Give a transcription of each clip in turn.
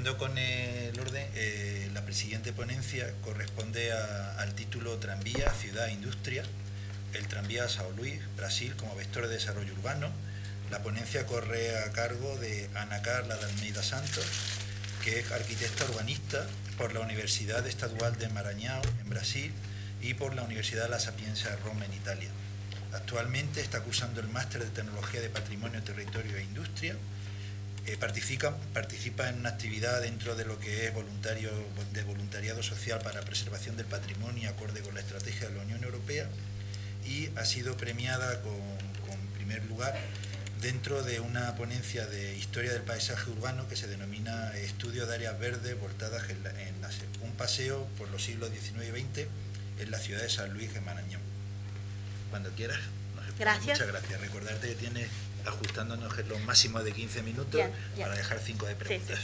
Siguiendo con el orden, eh, la siguiente ponencia corresponde al título Tranvía, Ciudad e Industria, el tranvía Sao Luis, Brasil, como vector de desarrollo urbano. La ponencia corre a cargo de Ana Carla de Almeida Santos, que es arquitecta urbanista por la Universidad Estadual de Maranhão, en Brasil, y por la Universidad de La Sapienza de Roma, en Italia. Actualmente está cursando el máster de Tecnología de Patrimonio, Territorio e Industria eh, participa, en una actividad dentro de lo que es voluntario, de voluntariado social para preservación del patrimonio acorde con la estrategia de la Unión Europea y ha sido premiada con, primer lugar dentro de una ponencia de historia del paisaje urbano que se denomina Estudio de áreas verdes voltadas en, la, un paseo por los siglos XIX y XX en la ciudad de San Luis de Marañón. Cuando quieras. Gracias. Muchas gracias. Recordarte que tienes ajustándonos que es máximo de 15 minutos para dejar 5 de preguntas.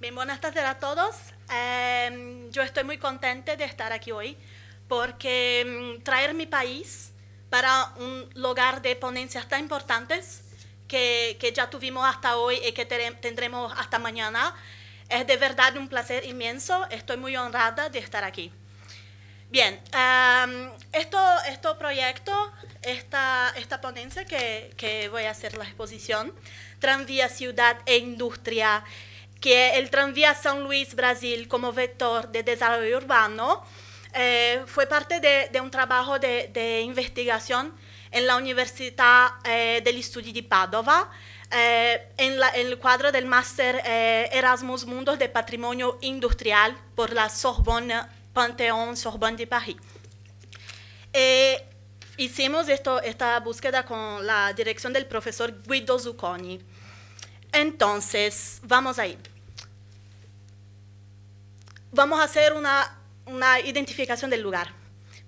Bien, buenas tardes a todos. Em, yo estoy muy contenta de estar aquí hoy porque em, traer mi país para un lugar de ponencias tan importantes que, que ya tuvimos hasta hoy y que tendremos hasta mañana es de verdad un placer inmenso. Estoy muy honrada de estar aquí. Bien, um, esto, proyecto esta, esta ponencia que, que voy a hacer la exposición, Tranvía Ciudad e Industria, que el tranvía San Luis Brasil como vector de desarrollo urbano eh, fue parte de, un trabajo de, investigación en la Universidad eh, del estudio de Padova, eh, en, el cuadro del máster Erasmus Mundos de Patrimonio Industrial por la Sorbonne Panteón Sorbonne de París hicimos esto, esta búsqueda con la dirección del profesor Guido Zucconi. Entonces, vamos ahí. Vamos a hacer una, una identificación del lugar,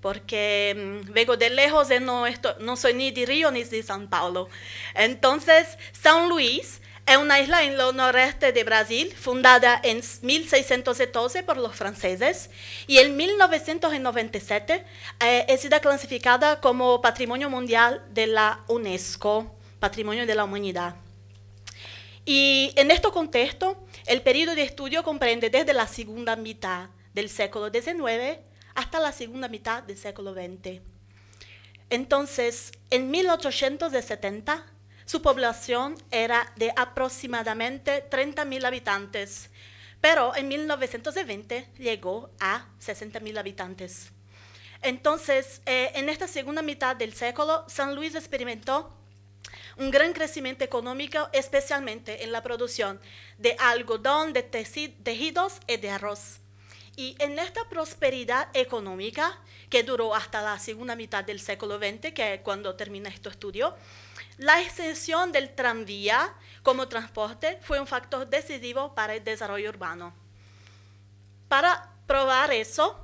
porque mm, vengo de lejos, eh, no, no soy ni de Río ni de San Paulo. Entonces, San Luis es una isla en el noreste de Brasil, fundada en 1612 por los franceses y en 1997 ha eh, sido clasificada como Patrimonio Mundial de la UNESCO, Patrimonio de la Humanidad. Y en este contexto, el periodo de estudio comprende desde la segunda mitad del siglo XIX hasta la segunda mitad del siglo XX. Entonces, en 1870, su población era de aproximadamente 30.000 habitantes, pero en 1920 llegó a 60.000 habitantes. Entonces, eh, en esta segunda mitad del século, San Luis experimentó un gran crecimiento económico, especialmente en la producción de algodón, de tejidos y de arroz. Y en esta prosperidad económica, que duró hasta la segunda mitad del século XX, que es cuando termina este estudio, la extensión del tranvía como transporte fue un factor decisivo para el desarrollo urbano. Para probar eso,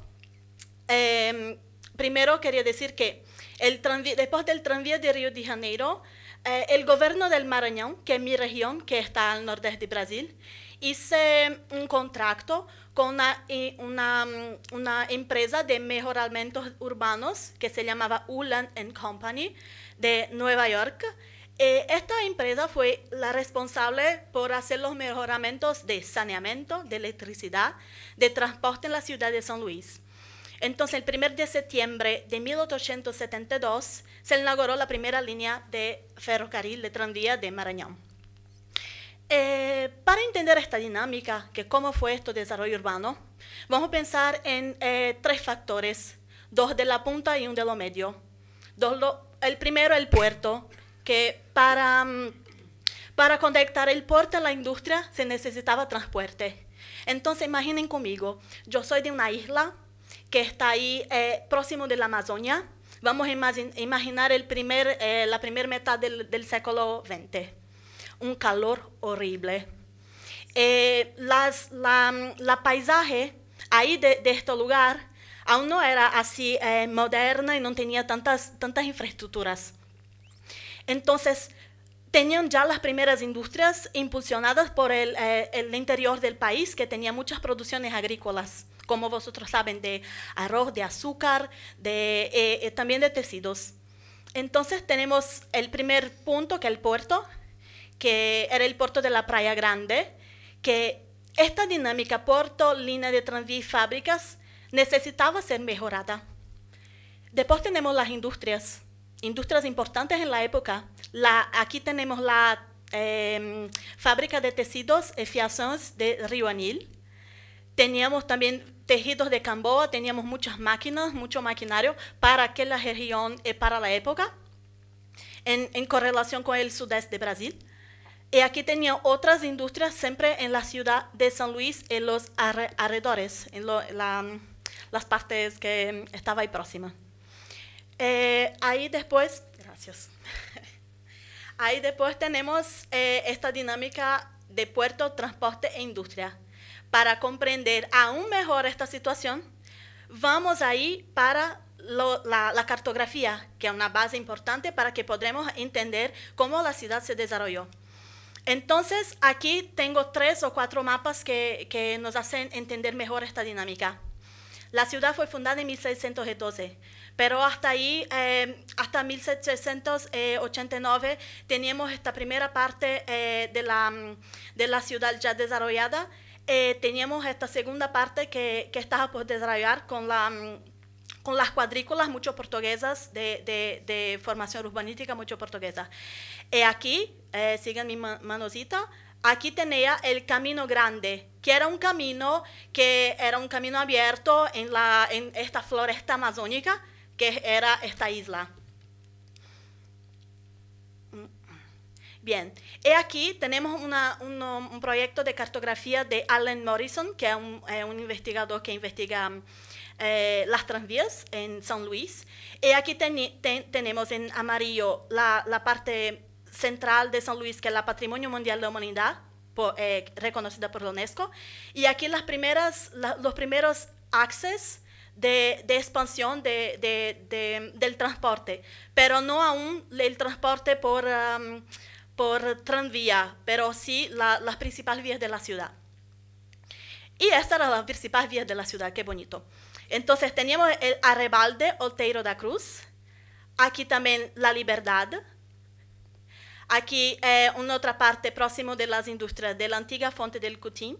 em, primero quería decir que el después del tranvía de Río de Janeiro, eh, el gobierno del Maranhão, que es mi región, que está al norte de Brasil, hice un contrato con mm, una, empresa de mejoramientos urbanos que se llamaba Ulan Company de Nueva York. Eh, esta empresa fue la responsable por hacer los mejoramientos de saneamiento, de electricidad, de transporte en la ciudad de San Luis. Entonces, el 1 de septiembre de 1872 se inauguró la primera línea de ferrocarril de tranvía de Marañón. Eh, para entender esta dinámica, que cómo fue esto desarrollo urbano, vamos a pensar en eh, tres factores, dos de la punta y uno de lo medio. el primero, el puerto, que mm, para, conectar el puerto a la industria se necesitaba transporte. Entonces, imaginen conmigo, yo soy de una isla que está ahí eh, próximo de la Amazonia. Vamos a imaginar la primera mitad del, del século XX un calor horrible. Eh, la, paisaje ahí de, este lugar aún no era así eh, moderna y no tenía tantas, tantas infraestructuras. Entonces, tenían ya las primeras industrias impulsionadas por eh, el, interior del país, que tenía muchas producciones agrícolas, como vosotros saben, de arroz, de azúcar, de, también de tejidos Entonces tenemos el primer punto, que es el puerto, que era el puerto de la Praia Grande, que esta dinámica puerto, línea de tranvía y fábricas necesitaba ser mejorada. Después tenemos las industrias, industrias importantes en la época. aquí tenemos la em, fábrica de tejidos y fiaciones de Río Anil. Teníamos también tejidos de Camboa, teníamos muchas máquinas, mucho maquinario para aquella región y eh, para la época, en correlación con el sudeste de Brasil. Y aquí tenía otras industrias siempre en la ciudad de San Luis, en los alrededores, en las partes que estaba ahí próxima. Eh, ahí después, gracias. ahí después tenemos eh, esta dinámica de puerto, transporte e industria. Para comprender aún mejor esta situación, vamos ahí para la, la cartografía, que es una base importante para que podremos entender cómo la ciudad se desarrolló. Entonces, aquí tengo tres o cuatro mapas que, nos hacen entender mejor esta dinámica. La ciudad fue fundada en 1612, pero hasta ahí, eh, hasta 1789, teníamos esta primera parte eh, de, la, de, la, ciudad ya desarrollada. Eh, teníamos esta segunda parte que, que estaba por desarrollar con la, con las cuadrículas mucho portuguesas de, de, formación urbanística mucho portuguesa. Y eh, aquí, eh, sigan mi manosita, aquí tenía el Camino Grande, que era un camino que era un camino abierto en, la, en esta floresta amazónica que era esta isla. Bien, y aquí tenemos una, un, proyecto de cartografía de Allen Morrison, que es un, es eh, un investigador que investiga eh, las tranvías en San Luis. Y aquí tenemos en amarillo la, parte central de San Luis, que es la Patrimonio Mundial de la Humanidad, eh, reconocida por la UNESCO. Y aquí las primeras, los primeros axes de, expansión del transporte, pero no aún el transporte por, um, tranvía, pero sí las principales vías de la ciudad. Y estas son las principales vías de la ciudad, qué bonito. Entonces teníamos el Arrebalde Olteiro da Cruz, aquí también La Libertad, aquí eh, una otra parte próximo de las industrias de la antigua Fonte del Cutín.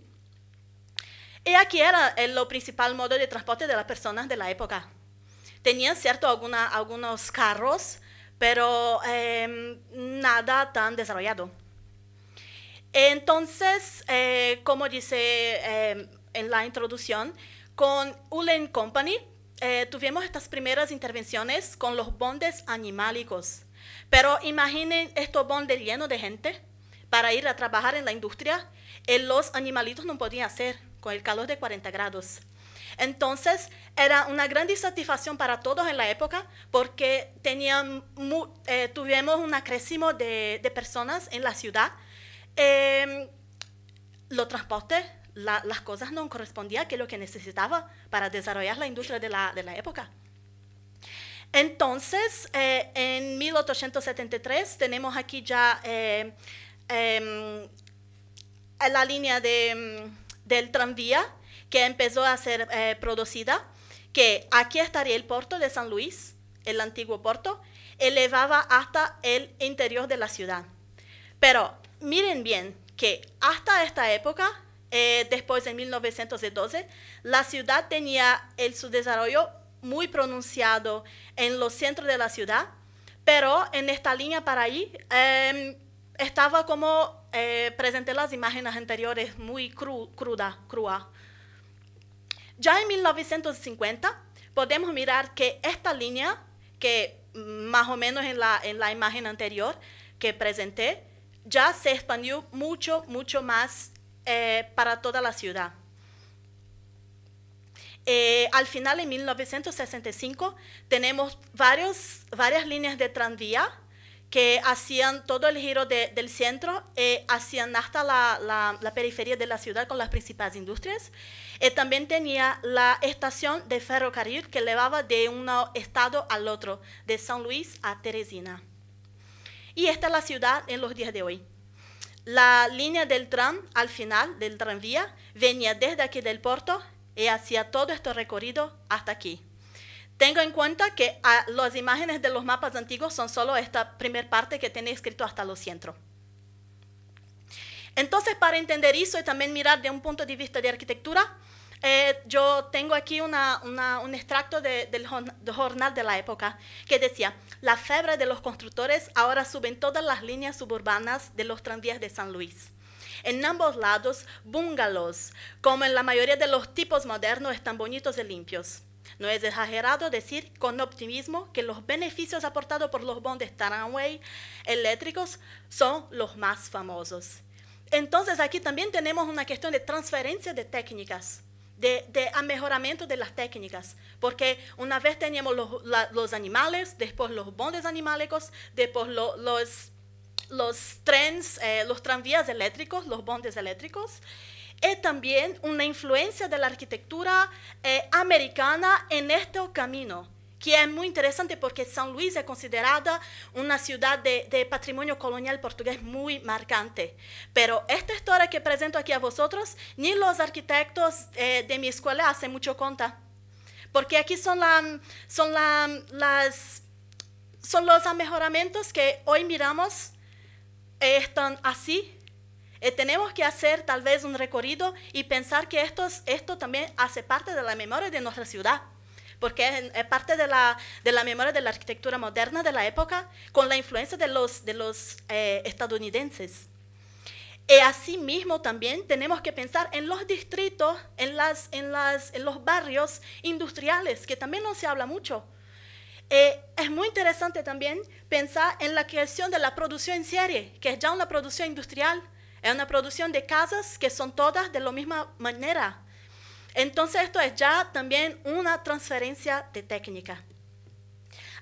Y aquí era el eh, principal modo de transporte de las personas de la época. Tenían, cierto, algunos carros, pero em, nada tan desarrollado. Entonces, eh, como dice em, en la introducción, con Ulen Company eh, tuvimos estas primeras intervenciones con los bondes animálicos. Pero imaginen estos bondes llenos de gente para ir a trabajar en la industria. Eh, los animalitos no podían hacer con el calor de 40 grados. Entonces, era una gran satisfacción para todos en la época porque tenían, eh, tuvimos un crecimiento de, de, personas en la ciudad. Em, los transportes las cosas no correspondían a lo que necesitaba para desarrollar la industria de la, de la época. Entonces, eh, en 1873 tenemos aquí ya eh, em, la línea mm, del tranvía que empezó a ser eh, producida, que aquí estaría el puerto de San Luis, el antiguo puerto, elevaba hasta el interior de la ciudad. Pero miren bien que hasta esta época eh, después en 1912, la ciudad tenía el, su desarrollo muy pronunciado en los centros de la ciudad, pero en esta línea para ahí em, estaba como eh, presenté las imágenes anteriores muy cruda, crua. Ya en 1950 podemos mirar que esta línea, que más o menos en la, en la imagen anterior que presenté, ya se expandió mucho, mucho más eh, para toda la ciudad. Eh, al final, en 1965, tenemos varios, varias líneas de tranvía que hacían todo el giro del centro, eh, hacían hasta la, periferia de la ciudad con las principales industrias. Eh, también tenía la estación de ferrocarril que llevaba de un estado al otro, de San Luis a Teresina. Y esta es la ciudad en los días de hoy. La línea del tram al final del tranvía venía desde aquí del puerto y hacía todo este recorrido hasta aquí. Tengo en cuenta que ah, las imágenes de los mapas antiguos son solo esta primera parte que tiene escrito hasta los centros. Entonces, para entender eso y también mirar de un punto de vista de arquitectura, eh, yo tengo aquí un extracto del jornal de la época que decía, la febre de los constructores ahora suben todas las líneas suburbanas de los tranvías de San Luis. En ambos lados, bungalows, como en la mayoría de los tipos modernos, están bonitos y limpios. No es exagerado decir con optimismo que los beneficios aportados por los bondes Taranway eléctricos son los más famosos. Entonces aquí también tenemos una cuestión de transferencia de técnicas de, de mejoramiento de las técnicas, porque una vez teníamos los, animales, después los bondes animálicos, después los, los trenes, eh, los tranvías eléctricos, los bondes eléctricos, y también una influencia de la arquitectura eh, americana en este camino que es muy interesante porque San Luis es considerada una ciudad de, patrimonio colonial portugués muy marcante. Pero esta historia que presento aquí a vosotros, ni los arquitectos eh, de mi escuela hacen mucho conta, porque aquí son la, son las, son los que hoy miramos eh, están así, e tenemos que hacer tal vez un um recorrido y e pensar que esto esto también hace parte de la memoria de nuestra ciudad porque es parte de la, de la memoria de la arquitectura moderna de la época, con la influencia de los, de los eh, estadounidenses. Y asimismo también tenemos que pensar en los distritos, en, las, en, las, en los barrios industriales, que también no se habla mucho. Eh, es muy interesante también pensar en la creación de la producción en serie, que es ya una producción industrial, es una producción de casas que son todas de la misma manera. Entonces esto es ya también una transferencia de técnica.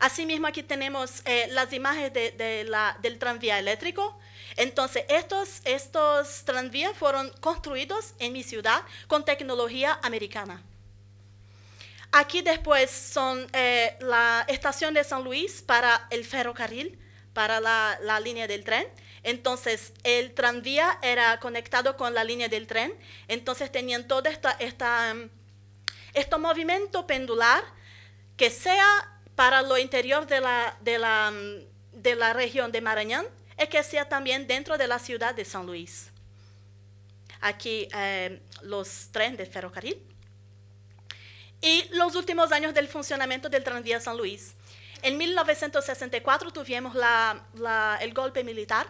Asimismo aquí tenemos eh, las imágenes del tranvía eléctrico. Entonces estos, estos tranvías fueron construidos en mi ciudad con tecnología americana. Aquí después son eh, la estación de San Luis para el ferrocarril, para la línea del tren. Entonces, el tranvía era conectado con la línea del tren, entonces tenían todo em, este movimiento pendular que sea para lo interior de la, em, región de Marañón y que sea también dentro de la ciudad de San Luis. Aquí em, los trenes de ferrocarril. Y los últimos años del funcionamiento del tranvía San Luis. En 1964 tuvimos el golpe militar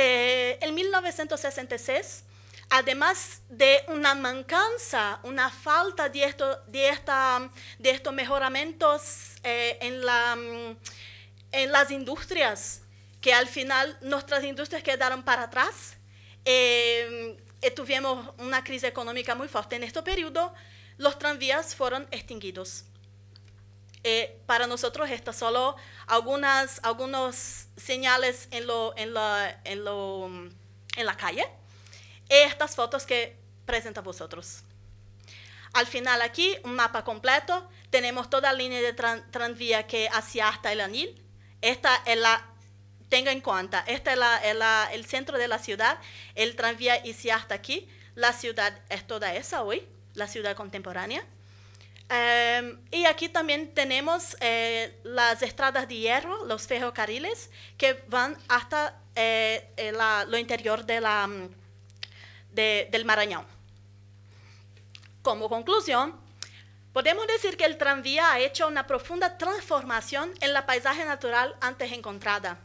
eh, en 1966, además de una mancanza, una falta de, estos mejoramientos eh, mm, en, las industrias, que al final nuestras industrias quedaron para atrás. Eh, tuvimos una crisis económica muy fuerte en este periodo, los tranvías fueron extinguidos. Eh, para nosotros esto solo algunas algunos señales en lo, en, la, en, en la calle estas fotos que presenta vosotros al final aquí un mapa completo tenemos toda la línea de tranvía que hacia hasta el anil esta es la tenga en cuenta esta es, la, la, el centro de la ciudad el tranvía y si hasta aquí la ciudad es toda esa hoy la ciudad contemporánea Em, y aquí también tenemos eh, las estradas de hierro, los ferrocarriles, que van hasta eh, eh, la, lo interior de la, mm, del Marañón. Como conclusión, podemos decir que el tranvía ha hecho una profunda transformación en la paisaje natural antes encontrada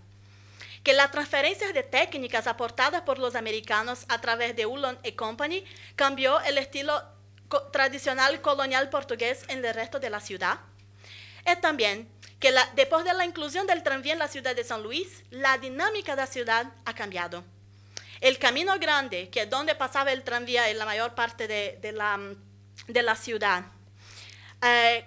que las transferencias de técnicas aportadas por los americanos a través de Ullon Company cambió el estilo tradicional colonial portugués en el resto de la ciudad. Es también que la, después de la inclusión del tranvía en la ciudad de San Luis, la dinámica de la ciudad ha cambiado. El Camino Grande, que es donde pasaba el tranvía en la mayor parte de, de, la, de la, ciudad, eh,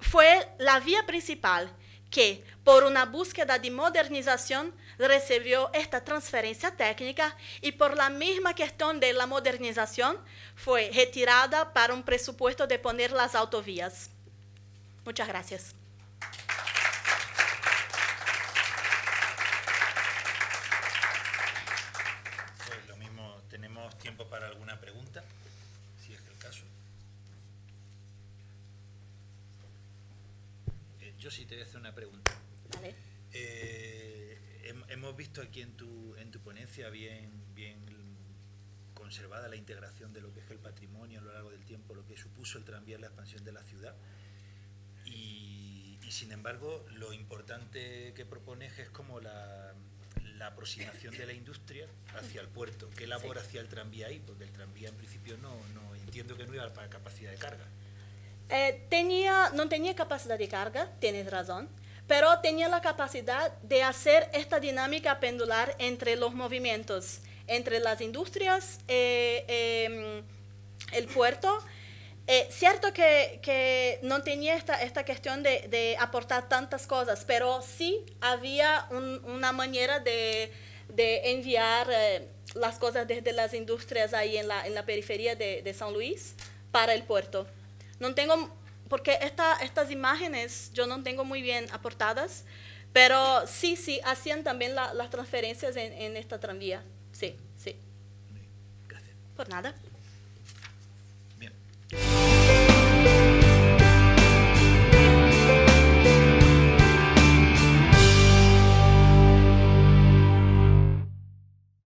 fue la vía principal que, por una búsqueda de modernización, recibió esta transferencia técnica y por la misma cuestión de la modernización fue retirada para un presupuesto de poner las autovías. Muchas gracias. Pues ¿tenemos tiempo para alguna pregunta? Si es el caso. Eh, yo sí te voy una pregunta. Vale. Eh, hemos visto aquí en tu, en tu ponencia bien, bien conservada la integración de lo que es el patrimonio a lo largo del tiempo, lo que supuso el tranvía en la expansión de la ciudad. Y, sin embargo, lo importante que propones es como la, aproximación de la industria hacia el puerto. ¿Qué labor hacía el tranvía ahí? Porque el tranvía en principio no, no entiendo que no iba para capacidad de carga. Eh, tenía, no tenía capacidad de carga, tienes razón pero tenía la capacidad de hacer esta dinámica pendular entre los movimientos, entre las industrias, eh, em, el puerto. Eh, cierto que, no tenía esta, esta cuestión de, aportar tantas cosas, pero sí había una manera de, enviar eh, las cosas desde las industrias ahí en la, en la periferia de, de San Luis para el puerto. No tengo porque estas imágenes yo no tengo muy bien aportadas, pero sí, sí, hacían también las transferencias en, en, esta tranvía. Sí, sí. Gracias. Por nada. Bien.